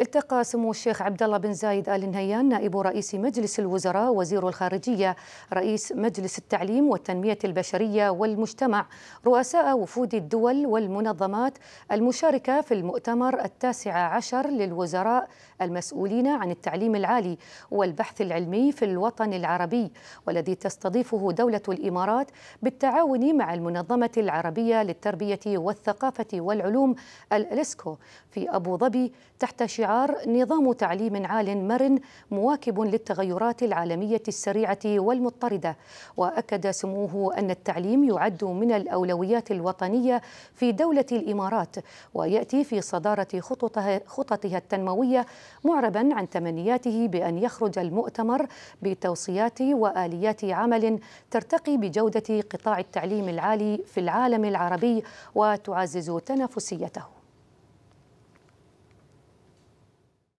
التقى سمو الشيخ عبد الله بن زايد ال نهيان نائب رئيس مجلس الوزراء وزير الخارجيه رئيس مجلس التعليم والتنميه البشريه والمجتمع رؤساء وفود الدول والمنظمات المشاركه في المؤتمر التاسع عشر للوزراء المسؤولين عن التعليم العالي والبحث العلمي في الوطن العربي والذي تستضيفه دوله الامارات بالتعاون مع المنظمه العربيه للتربيه والثقافه والعلوم الاليسكو في ابو ظبي تحت شعار نظام تعليم عال مرن مواكب للتغيرات العالمية السريعة والمضطردة وأكد سموه أن التعليم يعد من الأولويات الوطنية في دولة الإمارات ويأتي في صدارة خططها, خططها التنموية معربا عن تمنياته بأن يخرج المؤتمر بتوصيات وآليات عمل ترتقي بجودة قطاع التعليم العالي في العالم العربي وتعزز تنافسيته